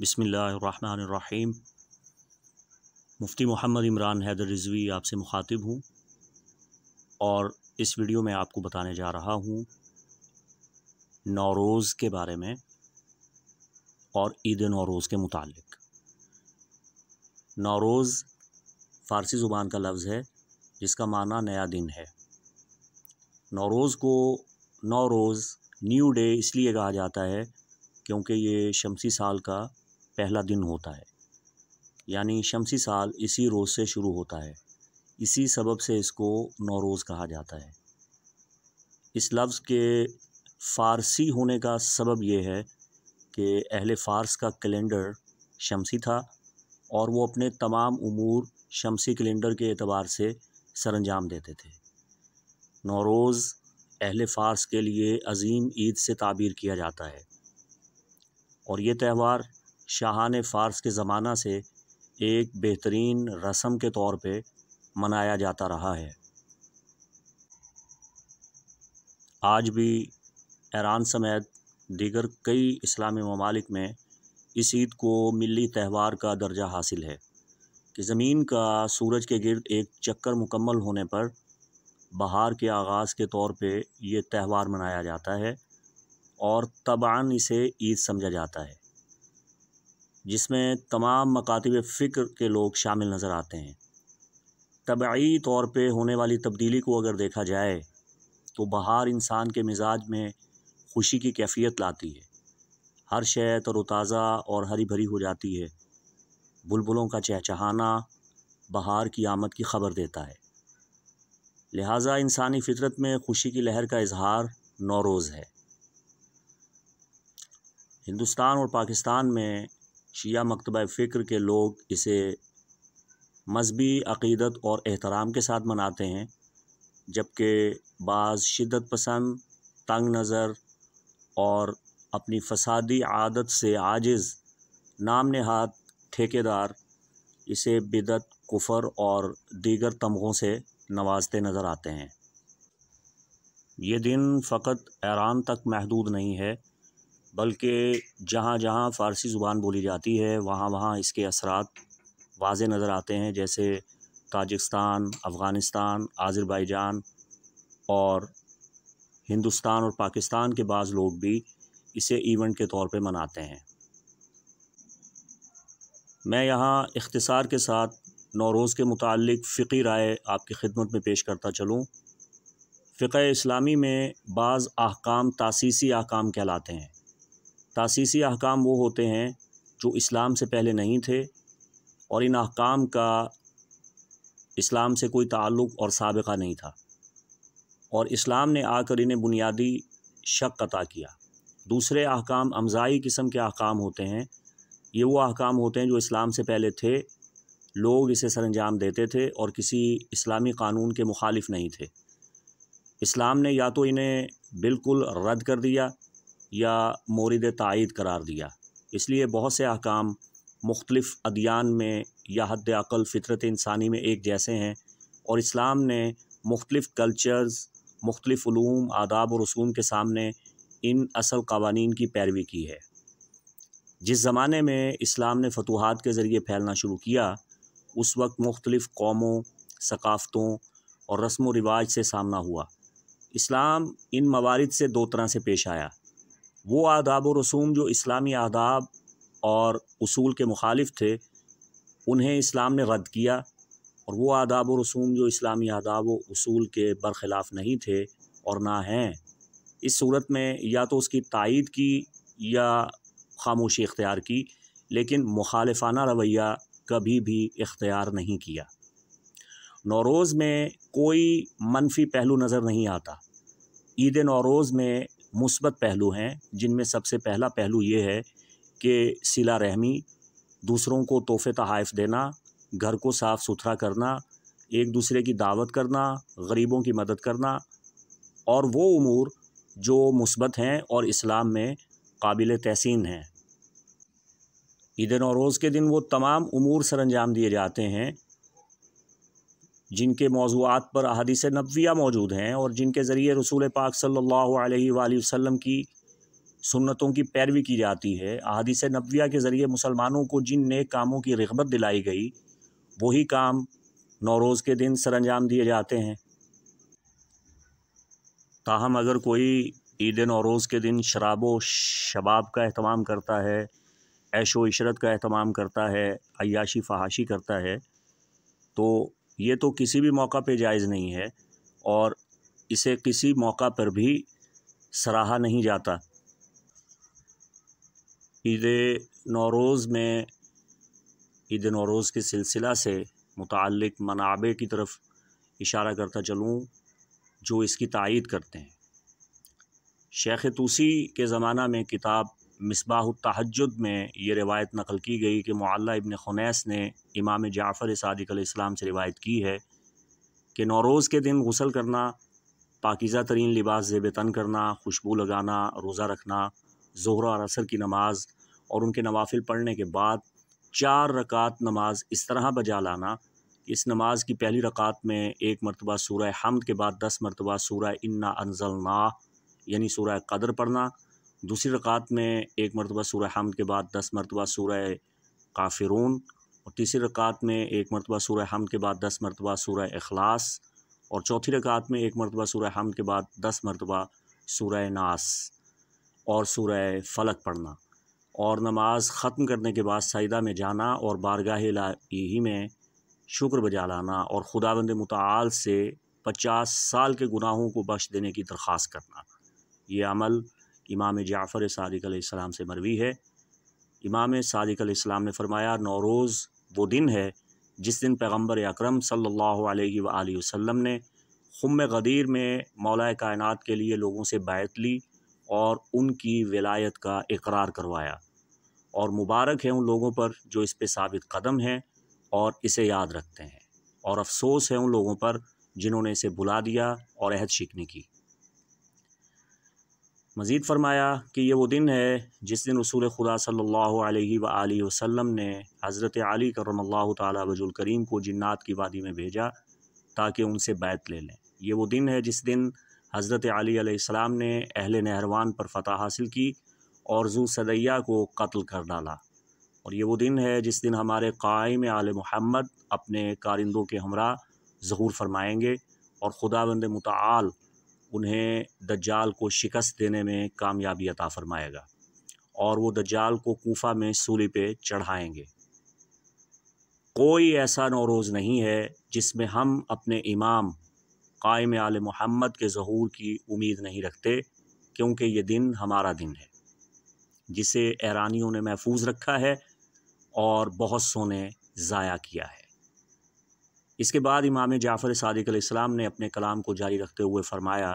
बसमीम मुफ्ती मोहम्मद इमरान हैदर रिजवी आपसे मुखातिब हूँ और इस वीडियो में आपको बताने जा रहा हूँ नौरोज़ के बारे में और ईद नौरोज़ के मुतालिक नौरोज़ फ़ारसी ज़ुबान का लफ्ज़ है जिसका माना नया दिन है नौरोज़ को नौरोज़ न्यू डे इसलिए कहा जाता है क्योंकि ये शमसी साल का पहला दिन होता है यानी शमसी साल इसी रोज़ से शुरू होता है इसी सबब से इसको नौरोज़ कहा जाता है इस लफ्ज़ के फ़ारसी होने का सबब यह है कि अहल फ़ारस का कैलेंडर शमसी था और वो अपने तमाम अमूर शमसी कैलेंडर के अतबार से सरंजाम देते थे नौरोज़ अहल फ़ारस के लिए अजीम ईद से ताबीर किया जाता है और ये त्यौहार शाहान फ़ारस के ज़माना से एक बेहतरीन रस्म के तौर पे मनाया जाता रहा है आज भी ईरान समेत दीगर कई इस्लामी ममालिक में इस ईद को मिली त्यौहार का दर्जा हासिल है कि ज़मीन का सूरज के गिरद एक चक्कर मुकम्मल होने पर बहार के आगाज़ के तौर पे ये त्यौहार मनाया जाता है और तबान इसे ईद समझा जाता है जिसमें तमाम मकातब फ़िक्र के लोग शामिल नज़र आते हैं तबाही तौर पे होने वाली तब्दीली को अगर देखा जाए तो बहार इंसान के मिजाज में खुशी की कैफियत लाती है हर शय तरोताज़ा और हरी भरी हो जाती है बुलबुलों का चहचहाना बहार की आमद की खबर देता है लिहाजा इंसानी फितरत में खुशी की लहर का इजहार नौरोज़ है हिंदुस्तान और पाकिस्तान में शिया मकतब फ़िक्र के लोग इसे मजहबी अकीदत और एहतराम के साथ मनाते हैं जबकि बाज़ शिदत पसंद तंग नज़र और अपनी फसादी आदत से आजिज़ नाम नहाद ठेकेदार इसे बिदत कुफर और दीगर तमग़ों से नवाजते नज़र आते हैं ये दिन फ़कत ईरान तक महदूद नहीं है बल्कि जहाँ जहाँ फ़ारसी ज़ुबान बोली जाती है वहाँ वहाँ इसके असरात वाज नज़र आते हैं जैसे ताजिकस्तान अफ़गानिस्तान आज़रबाईजान और हिंदुस्तान और पाकिस्तान के बाद लोग भी इसे इवेंट के तौर पर मनाते हैं मैं यहाँ इख्तसार के साथ नौरोज़ के मुतल फ़िकी राय आपकी खिदमत में पेश करता चलूँ फ़िक इस्लामी में बाज़ अहकाम तासीसी अहकाम कहलाते हैं तासीसी अहकाम वो होते हैं जो इस्लाम से पहले नहीं थे और इन अहकाम का इस्लाम से कोई ताल्लुक़ और सबका नहीं था और इस्लाम ने आकर इन्हें बुनियादी शक अता किया दूसरे अहकाम अमज़ाई किस्म के अहकाम होते हैं ये वो अहकाम होते हैं जो इस्लाम से पहले थे लोग इसे सरंजाम देते थे और किसी इस्लामी कानून के मुखालिफ नहीं थे इस्लाम ने या तो इन्हें बिल्कुल रद्द कर दिया या मोरद तायद करार दिया इसलिए बहुत से अहकाम मुख्तलफ़ अदियान में या हद अकल फितरत इंसानी में एक जैसे हैं और इस्लाम ने मुख्तलिफ़ कल्चर्स मुख्तलिफ़लूम आदाब और रसूम के सामने इन असल कवानीन की पैरवी की है जिस ज़माने में इस्लाम ने फतूहत के ज़रिए फैलना शुरू किया उस वक्त मुख्तलिफ़ कौमों सकाफ़तों और रस्म व रिवाज से सामना हुआ इस्लाम इन मवारद से दो तरह से पेश आया वो आदाब रसूम जो इस्लामी आदाब और असूल के मुखालिफ थे उन्हें इस्लाम ने रद्द किया और वो आदाब रसूम जो इस्लामी आदाब असूल के बरखिलाफ़ नहीं थे और ना हैं इस सूरत में या तो उसकी तइद की या खामोशी इख्तियार की लेकिन मुखालफाना रवैया कभी भी इख्तियार नहीं किया नौरोज़ में कोई मनफी पहलू नज़र नहीं आता ईद नौरोज़ में मुस्बत पहलू हैं जिनमें सबसे पहला पहलू ये है कि सिला रहमी दूसरों को तोहफ़े तहफ़ देना घर को साफ़ सुथरा करना एक दूसरे की दावत करना गरीबों की मदद करना और वो अमूर जो मुस्बत हैं और इस्लाम में काबिल तहसीन हैं ईद नौरोज़ के दिन वो तमाम अमूर सर अंजाम दिए जाते हैं जिनके मौजूद पर अदीस नबविया मौजूद हैं और जिनके ज़रिए रसूल पाक सल्लल्लाहु अलैहि वसल्लम की सुन्नतों की पैरवी की जाती है अदीस नबविया के ज़रिए मुसलमानों को जिन नए कामों की रगबत दिलाई गई वही काम नौरोज़ के दिन सर अंजाम दिए जाते हैं ताहम अगर कोई ईद नौरोज़ के दिन शराब व शबाब का अहतमाम करता है ऐशो इशरत का अहतमाम करता है अयाशी फहाशी करता है तो ये तो किसी भी मौका पे जायज़ नहीं है और इसे किसी मौका पर भी सराहा नहीं जाता ईद नौरोज़ में ईद नौरोज़ के सिलसिला से मुतक मनाबे की तरफ इशारा करता चलूँ जो इसकी तायद करते हैं शेख तूसी के ज़माना में किताब तहजद में ये रिवायत नकल की गई कि मौल्ला इबन खुनैस ने इमाम जाफ़र सदक से रिवायत की है कि नौरोज़ के दिन गसल करना पाकिज़ा तरीन लिबास जेब तन करना खुशबू लगाना रोज़ा रखना जहर और असर की नमाज और उनके नवाफिल पढ़ने के बाद चार रकात नमाज इस तरह बजा लाना इस नमाज की पहली रकात में एक मरतबा सूर्य हमद के बाद दस मरतबा सूर्य इन्ना ना यानी सूर्य कदर पढ़ना दूसरी रकात में एक मरतबा सूर्य हमद के बाद दस मरतबा सूर्य काफिरून और तीसरी रकात में एक मरतबा सूर्य हमद के बाद दस मरतबा सूर्य अखलास और चौथी रकात में एक मरतबा सूर्य हमद के बाद दस मरतबा सूर्य नास और सूर्य फलक पढ़ना और नमाज ख़त्म करने के बाद सईदा में जाना और बारगाह ही में शुक्र बजा लाना और खुदा बंद मताल से पचास साल के गुनाहों को बख्श देने की दरख्वास्त करना ये अमल इमाम जाफ़र सदक से मरवी है इमाम सदक ने फरमाया नौरोज़ वो दिन है जिस दिन पैगम्बर अक्रम सल्ला वसम ने खुम गदीर में मौलाए कायनात के लिए लोगों से बैत ली और उनकी विलायत का इकरार करवाया और मुबारक है उन लोगों पर जो इस पर साबित कदम हैं और इसे याद रखते हैं और अफसोस है उन लोगों पर जिन्होंने इसे भुला दिया और अहद शिकने की मज़ीद फरमाया कि ये वो दिन है जिस दिन रसूल खुदा सल्लल्लाहु अलैहि व वसल्लम ने हज़रत अली करम तजुल करीम को जन्नात की वादी में भेजा ताकि उनसे बैत ले लें ये वो दिन है जिस दिन हज़रत अली ने अहल नहरवान पर फतह हासिल की और जू सदैया को कत्ल कर डाला और ये वो दिन है जिस दिन हमारे कायम आल मोहम्मद अपने कारिंदों के हमरा ज़हूर फरमाएँगे और खुदा बंद मतल उन्हें दज्जाल को शिकस्त देने में कामयाबी अता फरमाएगा और वो दज्जाल को कोफा में सूली पे चढ़ाएंगे कोई ऐसा नौरोज़ नहीं है जिसमें हम अपने इमाम कायम आल मोहम्मद के जहूर की उम्मीद नहीं रखते क्योंकि ये दिन हमारा दिन है जिसे ऐरानियों ने महफूज रखा है और बहुत सोने ज़ाया किया है इसके बाद इमाम जाफ़र सदक ने अपने कलाम को जारी रखते हुए फरमाया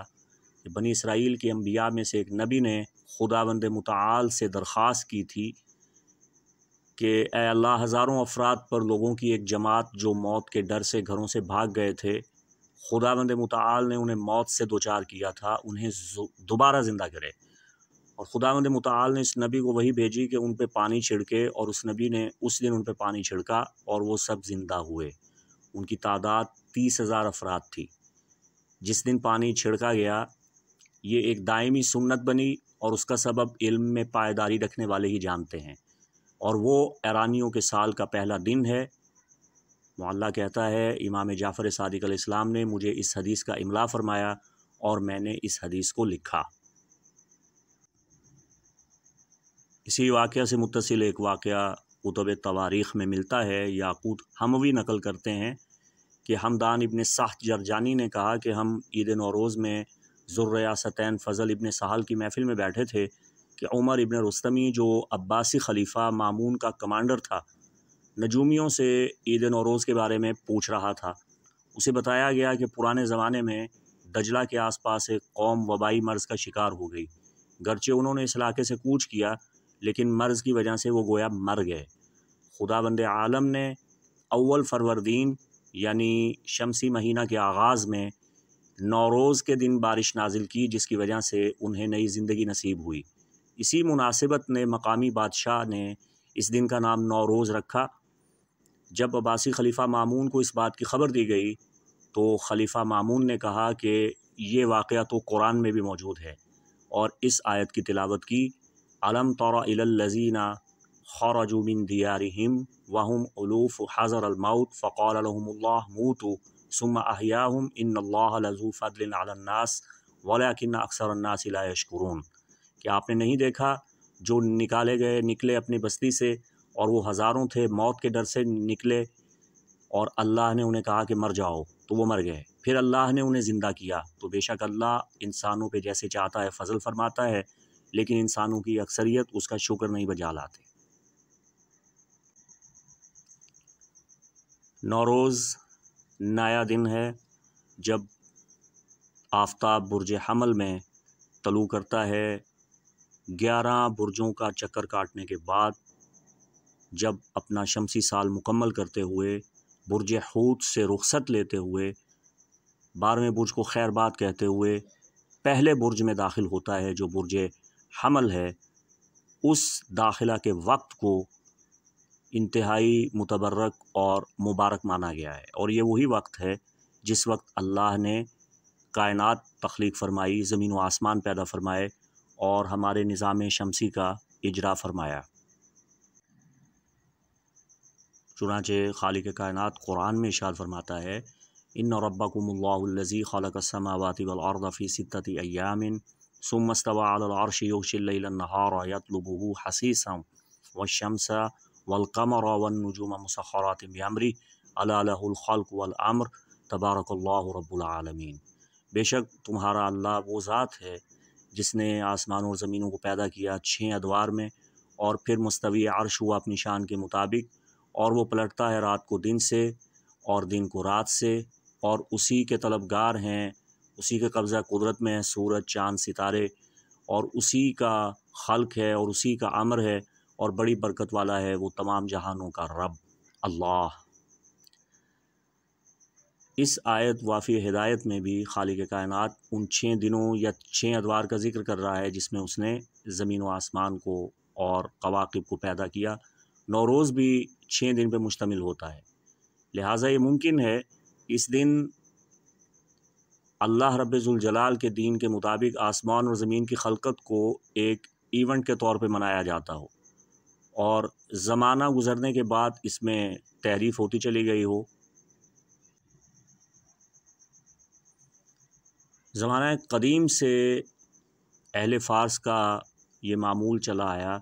कि बनी इसराइल के अम्बिया में से एक नबी ने ख़ुदा बंद मताल से दरख्वास की थी कि अल्लाह हज़ारों अफराद पर लोगों की एक जमात जो मौत के डर से घरों से भाग गए थे खुदा बंद मताल ने उन्हें मौत से दो चार किया था उन्हें दोबारा ज़िंदा करे और ख़ुदा बंद मताल ने इस नबी को वही भेजी कि उन पर पानी छिड़के और उस नबी ने उस दिन उन पर पानी छिड़का और वह सब ज़िंदा हुए उनकी तादाद तीस हज़ार अफराद थी जिस दिन पानी छिड़का गया ये एक दायमी सुन्नत बनी और उसका सबब इल्म में पायदारी रखने वाले ही जानते हैं और वो ऐरानियों के साल का पहला दिन है मोल्ला कहता है इमाम जाफ़र सदक इस्लाम ने मुझे इस हदीस का इमला फ़रमाया और मैंने इस हदीस को लिखा इसी वाक़ से मुतसिल एक वाक़ कुतुब तवारीख़ में मिलता है याकूत हमवी नकल करते हैं कि हमदान इबन साहत जरजानी ने कहा कि हम ईद नौरोज़ में ज़ुर्रियासतैन फ़ज़ल इबन सहल की महफ़िल में बैठे थे कि उमर इबन रस्तमी जो अब्बासी खलीफ़ा मामून का कमांडर था नजूमियों से ईद नौरोज़ के बारे में पूछ रहा था उसे बताया गया कि पुराने ज़माने में दजला के आसपास एक कौम वबाई मर्ज़ का शिकार हो गई गरचे उन्होंने इस इलाके से कूच किया लेकिन मर्ज़ की वजह से वो गोया मर गए खुदा बंद आलम ने अव्वल फरवरदीन यानी शमसी महीना के आगाज़ में नौरोज़ के दिन बारिश नाजिल की जिसकी वजह से उन्हें नई ज़िंदगी नसीब हुई इसी मुनासिबत ने मकामी बादशाह ने इस दिन का नाम नौरोज़ रखा जब अबासी खलीफ़ा मामून को इस बात की ख़बर दी गई तो खलीफ़ा मामून ने कहा कि ये वाक़ तो कुरान में भी मौजूद है और इस आयत की तिलावत की अलम तोराज़ीना खरजुमिन दियारिम वहम उलूफ़ हज़र अलमौत फ़क़ालहमल्ला मूतु सुम अहियाम इन लज़ू अक्सर अन्नासिलाशकुरून क्या आपने नहीं देखा जो निकाले गए निकले अपनी बस्ती से और वो हज़ारों थे मौत के डर से निकले और अल्लाह ने उन्हें कहा कि मर जाओ तो वो मर गए फिर अल्लाह ने उन्हें ज़िंदा किया तो बेशक अल्लाह इंसानों पे जैसे चाहता है फजल फरमाता है लेकिन इंसानों की अक्सरियत उसका शुक्र नहीं बजा लाते नौरोज़ नया दिन है जब आफ्ताब बुरज हमल में तलू करता है ग्यारह बुरजों का चक्कर काटने के बाद जब अपना शमसी साल मुकम्मल करते हुए बुरज हूत से रुखसत लेते हुए बारहवें बुर्ज को खैरबाद कहते हुए पहले बुर्ज में दाखिल होता है जो बुरज हमल है उस दाखिला के वक्त को इंतहाई मुतबरक और मुबारक माना गया है और ये वही वक्त है जिस वक्त अल्लाह ने कायनात तख्लीक फरमाई ज़मीन व आसमान पैदा फरमाए और हमारे निज़ाम शमसी का इजरा फरमाया चुनाच खालिक कायनात कुरान में इशार फरमाता है इन खालक समावाती वलफ़ी सितती अयामिन सुम मस्तवा अलआरश योशिल्लनहार यतलबू हसीसम वशमस वलकमर वनुजुम मुसखरात यामरी अलाहलख़ल्क वलअमर तबारक रब्लमीन बेशक तुम्हारा अल्लाह वो ज़ात है जिसने आसमान और ज़मीनों को पैदा किया छः अदवार में और फिर मुस्तवी अर्श हुआ अपनी शान के मुताबिक और वो पलटता है रात को दिन से और दिन को रात से और उसी के तलबगार हैं उसी का कब्ज़ा कुदरत में है सूरज चाँद सितारे और उसी का खल्क है और उसी का अमर है और बड़ी बरकत वाला है वो तमाम जहानों का रब अल्लाह इस आयत वाफ़ी हिदायत में भी खालिक के कायनत उन छः दिनों या छः अदवार का जिक्र कर रहा है जिसमें उसने ज़मीन व आसमान को और कवाकब को पैदा किया नौरोज़ भी छः दिन पर मुश्तमिल होता है लिहाजा ये मुमकिन है इस दिन अल्लाह रब्ज़ुलजलाल के दीन के मुताबिक आसमान और ज़मीन की खलकत को एक इवेंट के तौर पर मनाया जाता हो और ज़माना गुज़रने के बाद इसमें तहरीफ होती चली गई हो ज़माना कदीम से अहल फ़ारस का ये मामूल चला आया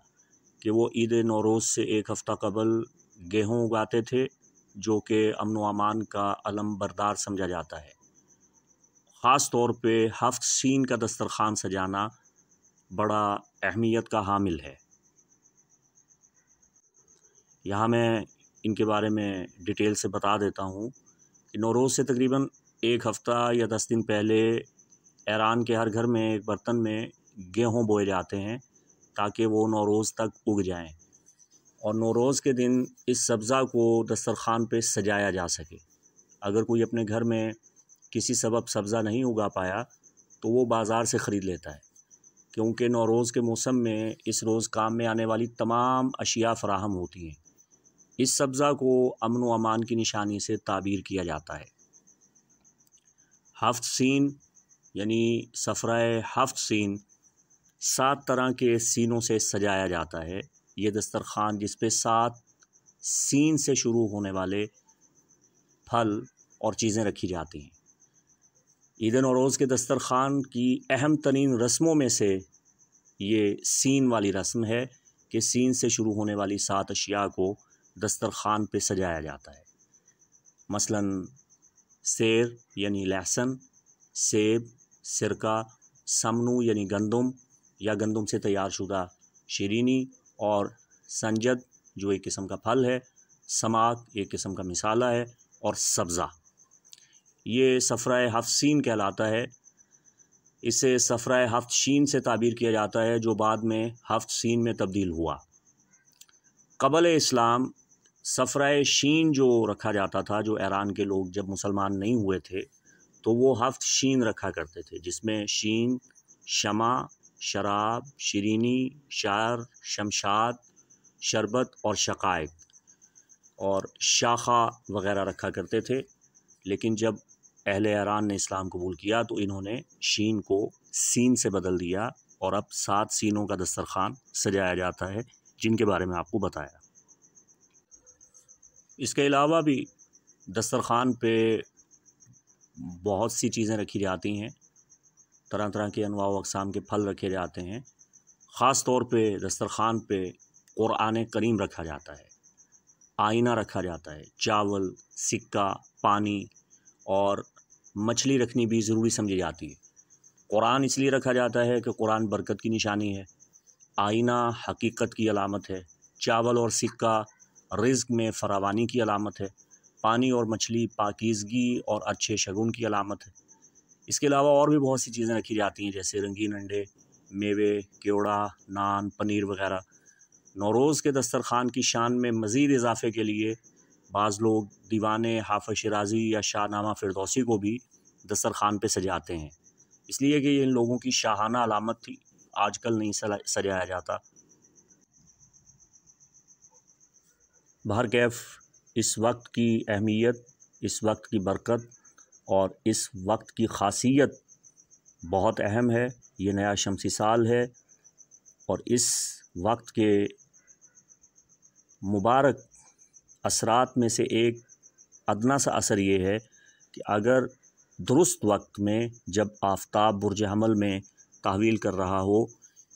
कि वो ईद नौरोज़ से एक हफ़्ता कबल गेहूँ उगाते थे जो कि अमन अमान का अलम बरदार समझा जाता है ख़ास तौर हफ्त सीन का दस्तरखान सजाना बड़ा अहमियत का हामिल है यहाँ मैं इनके बारे में डिटेल से बता देता हूँ कि नौरोज़ से तकरीबन एक हफ़्ता या दस दिन पहले ईरान के हर घर में एक बर्तन में गेहूँ बोए जाते हैं ताकि वो नौरोज़ तक उग जाएं और नौरोज़ के दिन इस सब्ज़ा को दस्तरखान पे सजाया जा सके अगर कोई अपने घर में किसी सबब सब्ज़ा नहीं उगा पाया तो वो बाज़ार से ख़रीद लेता है क्योंकि नौरोज़ के मौसम में इस रोज़ काम में आने वाली तमाम अशिया फ़राहम होती हैं इस सब्ज़ा को अमन व अमान की निशानी से ताबीर किया जाता है हफ्त सीन यानी सफ़रा हफ्त सीन सात तरह के सीनों से सजाया जाता है ये दस्तरखान जिस पे सात सीन से शुरू होने वाले फल और चीज़ें रखी जाती हैं ईद रोज़ के दस्तरखान की अहम तरीन रस्मों में से ये सीन वाली रस्म है कि सीन से शुरू होने वाली सात अशिया को दस्तरखान पे सजाया जाता है मसलन शेर यानी लहसन सेब सिरका समनू यानी गंदम या गंदम से तैयार शुदा शरीनी और संजद जो एक किस्म का फल है समाक एक किस्म का मिसाला है और सब्ज़ा ये सफ़रा हफ्सीन कहलाता है इसे सफ़रा हफ्तशीन से ताबीर किया जाता है जो बाद में हफ्तसीन में तब्दील हुआ कबल इस्लाम सफ़रा शीन जो रखा जाता था जो ईरान के लोग जब मुसलमान नहीं हुए थे तो वो हफ्त शीन रखा करते थे जिसमें शीन शमा शराब शरीनी शार शमशाद शरबत और शकायत और शाखा वगैरह रखा करते थे लेकिन जब अहल ईरान ने इस्लाम कबूल किया तो इन्होंने शीन को सीन से बदल दिया और अब सात सीनों का दस्तरखान सजाया जाता है जिनके बारे में आपको बताया इसके अलावा भी दस्तरखान पे बहुत सी चीज़ें रखी जाती हैं तरह तरह के अनवा अकसाम के फल रखे जाते हैं ख़ास तौर पे दस्तरखान पे क़ुरान करीम रखा जाता है आईना रखा जाता है चावल सिक्का पानी और मछली रखनी भी ज़रूरी समझी जाती है कुरान इसलिए रखा जाता है कि कुरान बरकत की निशानी है आईना हकीकत की अलामत है चावल और सिक्का रिज्क में फरावानी की अलामत है पानी और मछली पाकिजगी और अच्छे शगुन की अलामत है इसके अलावा और भी बहुत सी चीज़ें रखी जाती हैं जैसे रंगीन अंडे मेवे केवड़ा नान पनीर वगैरह नौरोज़ के दस्तरखान की शान में मज़ीद इजाफे के लिए बाज़ लोग दीवान हाफ़ शराजी या शाहनामा फिरदौसी को भी दस्तरखान पे सजाते हैं इसलिए कि इन लोगों की शाहाना अलामत थी आजकल नहीं सजाया जाता बाहर कैफ इस वक्त की अहमियत इस वक्त की बरकत और इस वक्त की खासियत बहुत अहम है ये नया शमसी साल है और इस वक्त के मुबारक असरात में से एक अदना सा असर ये है कि अगर दुरुस्त वक्त में जब आफ्ताब बुरज हमल में तहवील कर रहा हो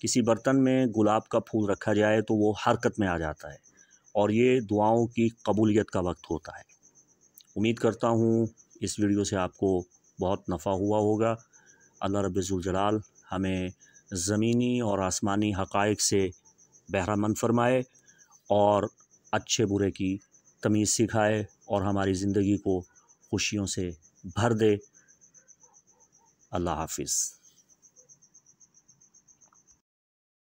किसी बर्तन में गुलाब का फूल रखा जाए तो वो हरकत में आ जाता है और ये दुआओं की कबूलियत का वक्त होता है उम्मीद करता हूँ इस वीडियो से आपको बहुत नफ़ा हुआ होगा अल्लाह रबाल हमें ज़मीनी और आसमानी हक़ से बहरा मंद फरमाए और अच्छे बुरे की तमीज़ सिखाए और हमारी ज़िंदगी को खुशियों से भर दे अल्लाह हाफिज़